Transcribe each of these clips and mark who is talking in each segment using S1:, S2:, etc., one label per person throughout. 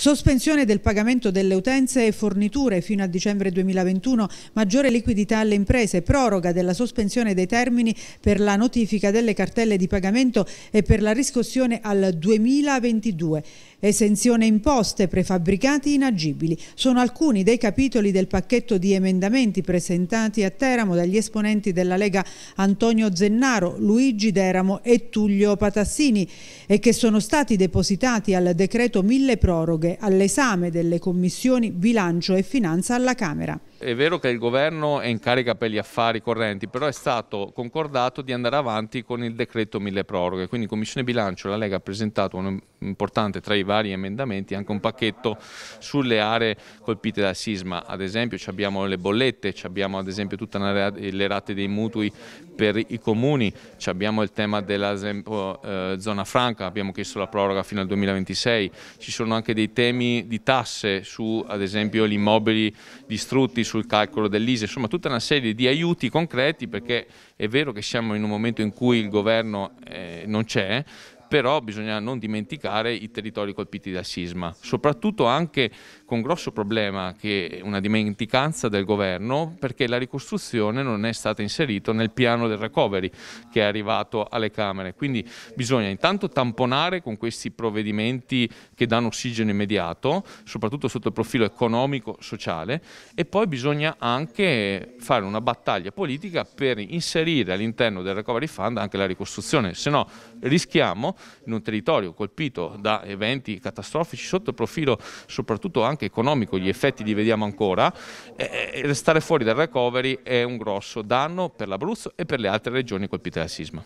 S1: Sospensione del pagamento delle utenze e forniture fino a dicembre 2021, maggiore liquidità alle imprese, proroga della sospensione dei termini per la notifica delle cartelle di pagamento e per la riscossione al 2022. Esenzione imposte, prefabbricati inagibili. Sono alcuni dei capitoli del pacchetto di emendamenti presentati a Teramo dagli esponenti della Lega Antonio Zennaro, Luigi Deramo e Tullio Patassini e che sono stati depositati al decreto mille proroghe all'esame delle commissioni bilancio e finanza alla Camera
S2: è vero che il governo è in carica per gli affari correnti, però è stato concordato di andare avanti con il decreto mille proroghe. Quindi in Commissione Bilancio, la Lega ha presentato un importante tra i vari emendamenti anche un pacchetto sulle aree colpite dal sisma. Ad esempio abbiamo le bollette, abbiamo ad esempio tutte le rate dei mutui per i comuni, abbiamo il tema della eh, zona franca, abbiamo chiesto la proroga fino al 2026. Ci sono anche dei temi di tasse su ad esempio gli immobili distrutti sul calcolo dell'ISE, insomma tutta una serie di aiuti concreti perché è vero che siamo in un momento in cui il governo eh, non c'è, però bisogna non dimenticare i territori colpiti dal sisma, soprattutto anche con grosso problema che è una dimenticanza del governo perché la ricostruzione non è stata inserita nel piano del recovery che è arrivato alle Camere. Quindi bisogna intanto tamponare con questi provvedimenti che danno ossigeno immediato, soprattutto sotto il profilo economico-sociale, e poi bisogna anche fare una battaglia politica per inserire all'interno del recovery fund anche la ricostruzione, se no rischiamo in un territorio colpito da eventi catastrofici sotto il profilo soprattutto anche economico, gli effetti li vediamo ancora, eh, eh, restare fuori dal recovery è un grosso danno per l'Abruzzo e per le altre regioni colpite dal sisma.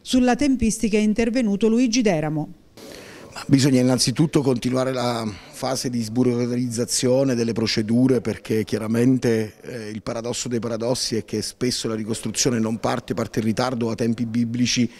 S1: Sulla tempistica è intervenuto Luigi Deramo.
S3: Bisogna innanzitutto continuare la fase di sburocratizzazione delle procedure perché chiaramente eh, il paradosso dei paradossi è che spesso la ricostruzione non parte, parte in ritardo a tempi biblici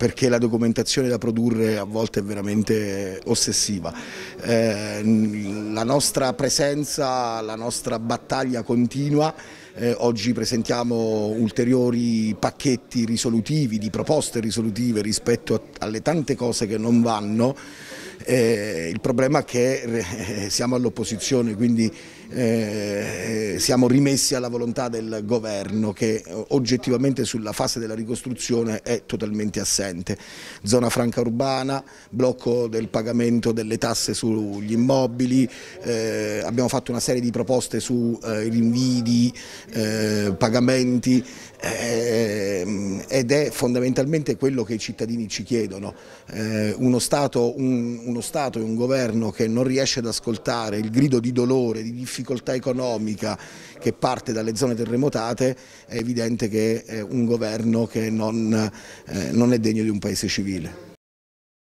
S3: perché la documentazione da produrre a volte è veramente ossessiva. Eh, la nostra presenza, la nostra battaglia continua eh, oggi presentiamo ulteriori pacchetti risolutivi, di proposte risolutive rispetto a, alle tante cose che non vanno. Eh, il problema è che eh, siamo all'opposizione, quindi eh, siamo rimessi alla volontà del governo che oggettivamente sulla fase della ricostruzione è totalmente assente. Zona franca urbana, blocco del pagamento delle tasse sugli immobili, eh, abbiamo fatto una serie di proposte sui eh, rinvii di eh, pagamenti eh, ed è fondamentalmente quello che i cittadini ci chiedono. Eh, uno, Stato, un, uno Stato e un governo che non riesce ad ascoltare il grido di dolore, di difficoltà economica che parte dalle zone terremotate è evidente che è un governo che non, eh, non è degno di un paese civile.